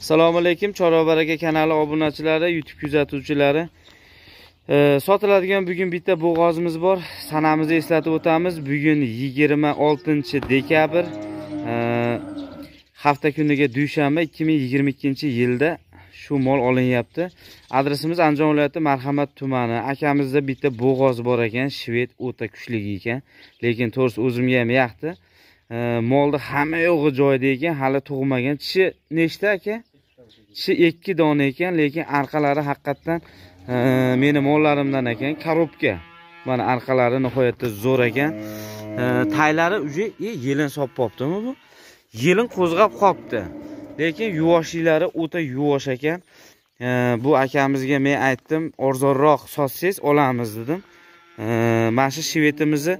assalomu alaykum chorva baraka kanali obunachilari youtube kuzatuvchilari e, sotiladigan bugun bitta bo'g'ozimiz bor sanamizni eslatib o'tamiz bugun 26 dekabr e, hafta kuniga dushanba 2022 yilda shu mol olinyapti adresimiz andijon viloyati marhamat tumani akamizda bitta bo'g'oz bor ekan shved o'ta kuchli ekan lekin to'g'risi o'zimga ham yoqdi e, molni hamma yo'g'i joyida ekan hali tug'magan tishi nechta aka shu ikki dona ekan lekin arqalari haqiqatdan e, meni mollarimdan ekan korobka mana arqalari nihoyatda zo'r ekan e, taylari уже e, yelin solib qolibdimi bu yelin qo'zg'ab qolibdi lekin yuvoshliklari o'ta yuvosh ekan bu akamizga men aytdim arzonroq sotsangiz olamiz dedim mana shu shvetimizni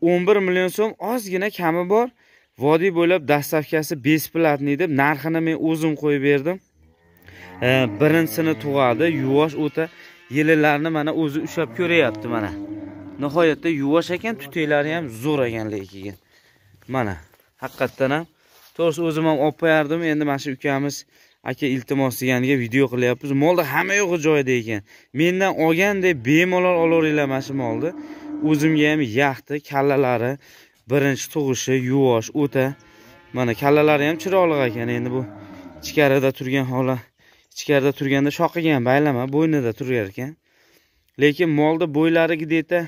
11 million so'm ozgina kami bor vodiy bo'ylab dastavkasi besplatniy deb narxini men o'zim qo'yib berdim birinchisini tug'adi yuvosh o'ta yelilarni mana o'zi ushlab ko'ryapti mana nihoyatda yuvosh ekan tutaklari ham zo'r ekan lekin mana haqiqatdan ham to'g'risi o'zim ham olib qo'yardim endi mana shu ukamiz aka iltimos deganiga video qilyapmiz molni hamma yo'g'i joyida ekan mendan olgandek bemalol olaveringlar mana shu molni o'zimga ham yaxdi kallalari birinchi tug'ishi yuvosh o'ta mana kallalari ham chiroyli ekan endi bu ichkarida turgan hola ichkarida turganda shoqigan baylama bo'ynida turar ekan lekin molni bo'ylarigidekda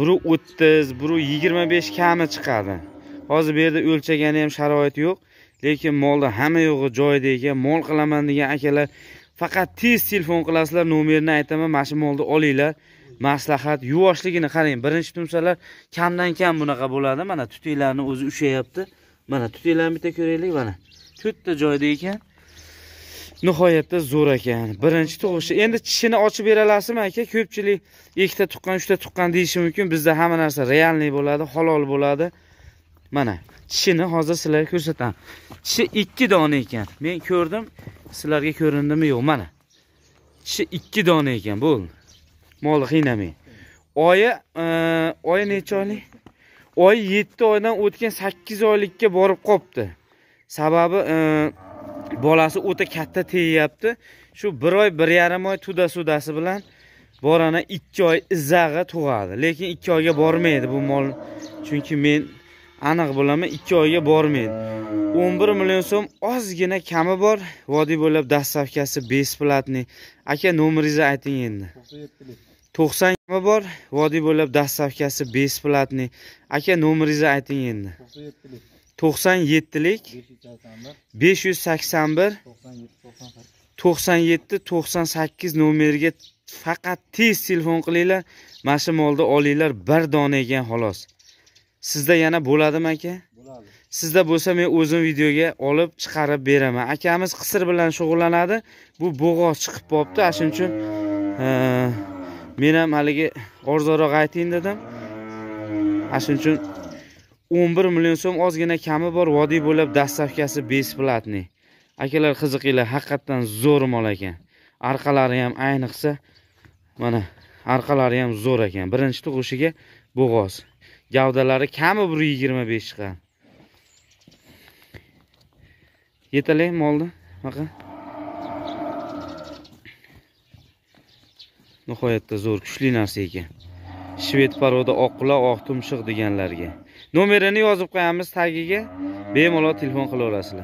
biri o'ttiz biri yigirma besh kami chiqadi hozir bu yerda o'lchagani ham sharoit yo'q lekin molni hamma yo'g'i joyida ekan mol qilaman degan akalar faqat tez telefon qilasizlar nomerni aytaman mana shu molni olinglar maslahat yuvoshligini qarang birinchi tumsalar kamdan kam bunaqa bo'ladi mana tutinglarni o'zi ushlayapti mana tutinglarni bitta ko'raylik mana to'rtta joyda ekan nihoyatda zo'r ekan birinchi tug'ishi endi tishini ochib bera olasizmi aka ko'pchilik ikkita tuqqan uchta tuqqan deyishi mumkin bizda hamma narsa realniy bo'ladi halol bo'ladi mana tishini hozir sizlarga ko'rsataman tishi ikki dona ekan men ko'rdim sizlarga ko'rindimi yo'q mana tishi ikki dona ekan bo'ldi mol qiynamang oyi e, oyi necha oylik oyi yetti oydan o'tgan sakkiz oylikka borib qolibdi sababi e, bolasi o'ta katta tegyapti shu bir oy bir yarim oy tuda sudasi bilan borana ikki oy izzag'i tug'adi lekin ikki oyga bormaydi bu mol chunki men aniq bilaman ikki oyga bormaydi o'n bir million so'm ozgina kami bor vodiy bo'ylab dastavkasi besplatniy aka nomeringizni ayting endi to'qson yigirma bor vodiy bo'ylab dastavkasi бесплатный aka nomeringizni ayting endi to'qson yettilik besh yuz sakson bir to'qson yetti to'qson sakkiz nomeriga faqat tez telefon qilinglar mana shu molni olinglar bir dona ekan xolos sizda yana bo'ladimi aka bo'ladi sizda bo'lsa men o'zim videoga olib chiqarib beraman akamiz qisir bilan shug'ullanadi bu bo'g'oz chiqib qolibdi shuning uchun men ham haligi arzonroq ayting dedim ana shuning uchun o'n bir million so'm ozgina kami bor vodiy bo'ylab dastavkasi бесплатный akalar qiziqinglar haqiqatdan zo'r mol ekan arqalari ham ayniqsa mana arqalari ham zo'r ekan birinchi tug'ishiga bo'g'oz gavdalari kami bir yigirma besh chiqadi yetalay molni baqa nihoyatda zo'r kuchli narsa ekan shved poroda oqquloq oq tumshiq deganlarga nomerini yozib qo'yamiz tagiga bemalol telefon qilaverasizlar